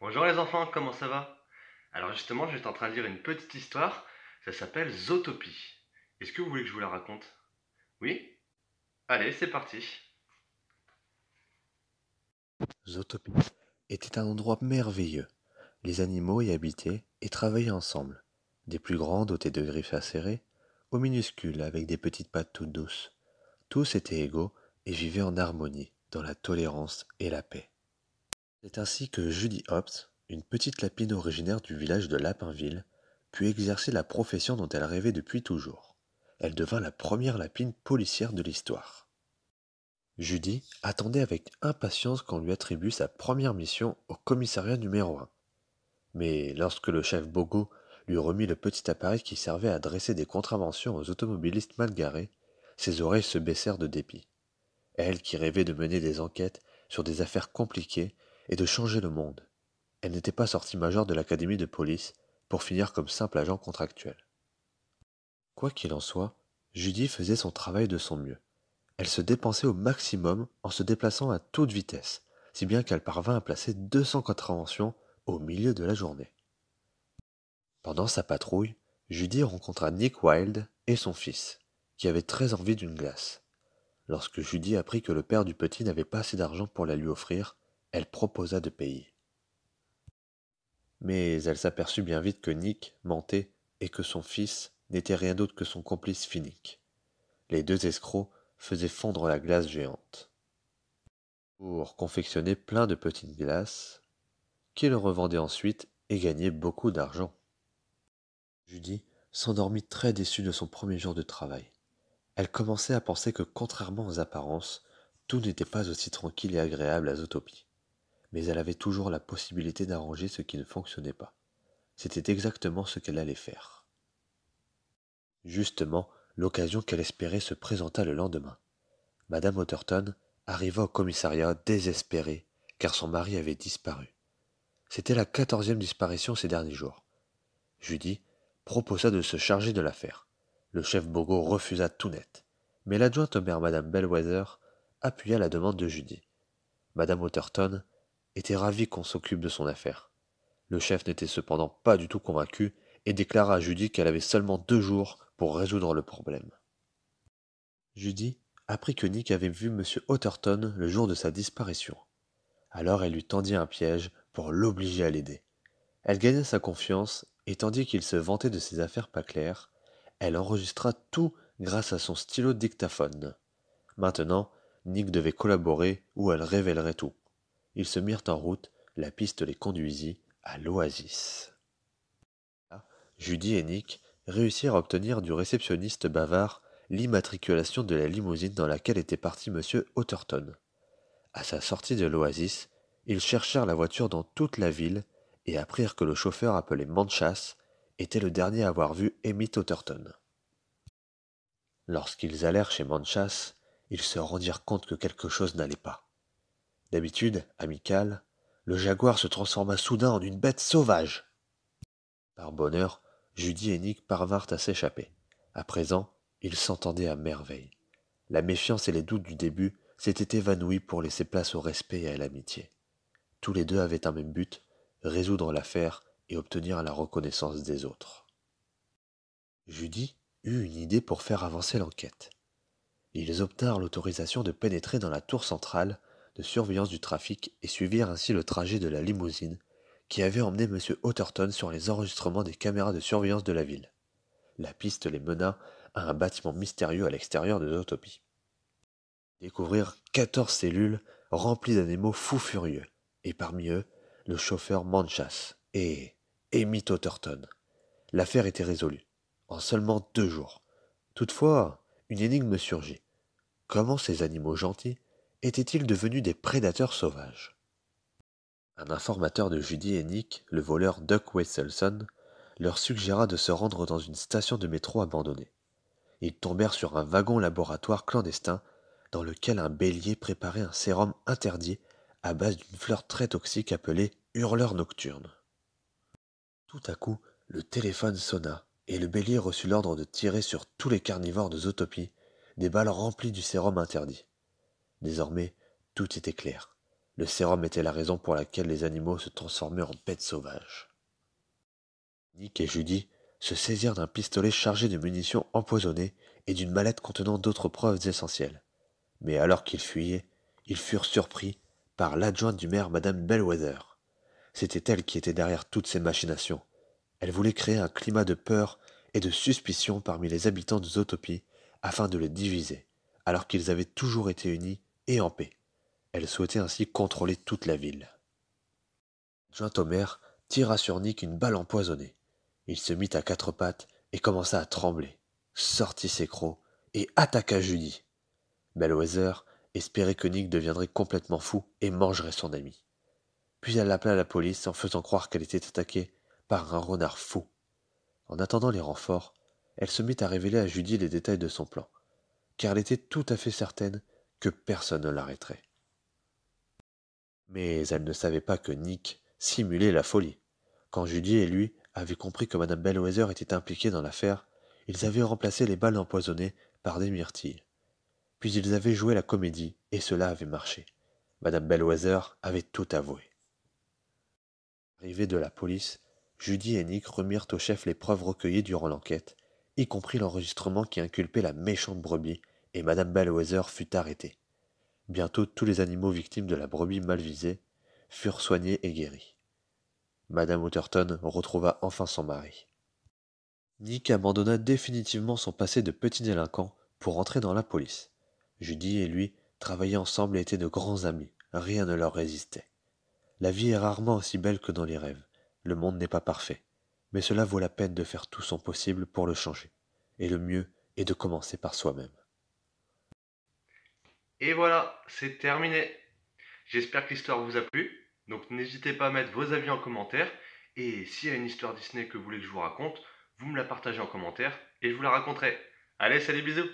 bonjour les enfants, comment ça va Alors justement, j'étais en train de lire une petite histoire, ça s'appelle Zotopie. Est-ce que vous voulez que je vous la raconte Oui Allez, c'est parti Zotopie était un endroit merveilleux. Les animaux y habitaient et travaillaient ensemble, des plus grands dotés de griffes acérées, aux minuscules avec des petites pattes toutes douces. Tous étaient égaux et vivaient en harmonie, dans la tolérance et la paix. C'est ainsi que Judy Hobbs, une petite lapine originaire du village de Lapinville, put exercer la profession dont elle rêvait depuis toujours. Elle devint la première lapine policière de l'histoire. Judy attendait avec impatience qu'on lui attribue sa première mission au commissariat numéro 1. Mais lorsque le chef Bogo lui remit le petit appareil qui servait à dresser des contraventions aux automobilistes mal garés, ses oreilles se baissèrent de dépit. Elle qui rêvait de mener des enquêtes sur des affaires compliquées et de changer le monde. Elle n'était pas sortie majeure de l'académie de police pour finir comme simple agent contractuel. Quoi qu'il en soit, Judy faisait son travail de son mieux. Elle se dépensait au maximum en se déplaçant à toute vitesse, si bien qu'elle parvint à placer 200 contraventions au milieu de la journée. Pendant sa patrouille, Judy rencontra Nick Wilde et son fils, qui avaient très envie d'une glace. Lorsque Judy apprit que le père du petit n'avait pas assez d'argent pour la lui offrir, elle proposa de payer. Mais elle s'aperçut bien vite que Nick mentait et que son fils n'était rien d'autre que son complice finique. Les deux escrocs faisaient fondre la glace géante. Pour confectionner plein de petites glaces, le revendaient ensuite et gagnaient beaucoup d'argent. Judy s'endormit très déçue de son premier jour de travail. Elle commençait à penser que, contrairement aux apparences, tout n'était pas aussi tranquille et agréable à Zotopie mais elle avait toujours la possibilité d'arranger ce qui ne fonctionnait pas. C'était exactement ce qu'elle allait faire. Justement, l'occasion qu'elle espérait se présenta le lendemain. Madame Otterton arriva au commissariat désespérée, car son mari avait disparu. C'était la quatorzième disparition ces derniers jours. Judy proposa de se charger de l'affaire. Le chef Bogo refusa tout net, mais l'adjointe au Madame Bellweather appuya la demande de Judy. Madame Otterton était ravi qu'on s'occupe de son affaire. Le chef n'était cependant pas du tout convaincu et déclara à Judy qu'elle avait seulement deux jours pour résoudre le problème. Judy apprit que Nick avait vu M. Otterton le jour de sa disparition. Alors elle lui tendit un piège pour l'obliger à l'aider. Elle gagna sa confiance et tandis qu'il se vantait de ses affaires pas claires, elle enregistra tout grâce à son stylo dictaphone. Maintenant, Nick devait collaborer ou elle révélerait tout. Ils se mirent en route, la piste les conduisit à l'oasis. Judy et Nick réussirent à obtenir du réceptionniste bavard l'immatriculation de la limousine dans laquelle était parti M. Otterton. À sa sortie de l'oasis, ils cherchèrent la voiture dans toute la ville et apprirent que le chauffeur appelé Manchas était le dernier à avoir vu Emmett Otterton. Lorsqu'ils allèrent chez Manchas, ils se rendirent compte que quelque chose n'allait pas. D'habitude, amical, le jaguar se transforma soudain en une bête sauvage. Par bonheur, Judy et Nick parvinrent à s'échapper. À présent, ils s'entendaient à merveille. La méfiance et les doutes du début s'étaient évanouis pour laisser place au respect et à l'amitié. Tous les deux avaient un même but, résoudre l'affaire et obtenir la reconnaissance des autres. Judy eut une idée pour faire avancer l'enquête. Ils obtinrent l'autorisation de pénétrer dans la tour centrale de surveillance du trafic et suivirent ainsi le trajet de la limousine qui avait emmené M. Otterton sur les enregistrements des caméras de surveillance de la ville. La piste les mena à un bâtiment mystérieux à l'extérieur de Zootopie. Découvrirent quatorze cellules remplies d'animaux fous furieux, et parmi eux, le chauffeur Manchas et Emmett Otterton. L'affaire était résolue, en seulement deux jours. Toutefois, une énigme surgit. Comment ces animaux gentils étaient-ils devenus des prédateurs sauvages Un informateur de Judy et Nick, le voleur Duck Wesselson, leur suggéra de se rendre dans une station de métro abandonnée. Ils tombèrent sur un wagon laboratoire clandestin dans lequel un bélier préparait un sérum interdit à base d'une fleur très toxique appelée hurleur nocturne. Tout à coup, le téléphone sonna et le bélier reçut l'ordre de tirer sur tous les carnivores de Zootopie des balles remplies du sérum interdit. Désormais, tout était clair. Le sérum était la raison pour laquelle les animaux se transformaient en bêtes sauvages. Nick et Judy se saisirent d'un pistolet chargé de munitions empoisonnées et d'une mallette contenant d'autres preuves essentielles. Mais alors qu'ils fuyaient, ils furent surpris par l'adjointe du maire, Madame Bellwether. C'était elle qui était derrière toutes ces machinations. Elle voulait créer un climat de peur et de suspicion parmi les habitants de Zotopie afin de les diviser, alors qu'ils avaient toujours été unis en paix. Elle souhaitait ainsi contrôler toute la ville. Joint Omer tira sur Nick une balle empoisonnée. Il se mit à quatre pattes et commença à trembler, sortit ses crocs et attaqua Judy. Bellwether espérait que Nick deviendrait complètement fou et mangerait son ami. Puis elle appela la police en faisant croire qu'elle était attaquée par un renard fou. En attendant les renforts, elle se mit à révéler à Judy les détails de son plan, car elle était tout à fait certaine que personne ne l'arrêterait. Mais elle ne savait pas que Nick simulait la folie. Quand Judy et lui avaient compris que Mme Bellwether était impliquée dans l'affaire, ils avaient remplacé les balles empoisonnées par des myrtilles. Puis ils avaient joué la comédie, et cela avait marché. Madame Bellwether avait tout avoué. Arrivés de la police, Judy et Nick remirent au chef les preuves recueillies durant l'enquête, y compris l'enregistrement qui inculpait la méchante brebis et Madame Bellwether fut arrêtée. Bientôt tous les animaux victimes de la brebis mal visée furent soignés et guéris. Madame Outerton retrouva enfin son mari. Nick abandonna définitivement son passé de petit délinquant pour entrer dans la police. Judy et lui travaillaient ensemble et étaient de grands amis. Rien ne leur résistait. La vie est rarement aussi belle que dans les rêves. Le monde n'est pas parfait. Mais cela vaut la peine de faire tout son possible pour le changer. Et le mieux est de commencer par soi-même. Et voilà, c'est terminé. J'espère que l'histoire vous a plu. Donc n'hésitez pas à mettre vos avis en commentaire. Et s'il y a une histoire Disney que vous voulez que je vous raconte, vous me la partagez en commentaire et je vous la raconterai. Allez, salut, bisous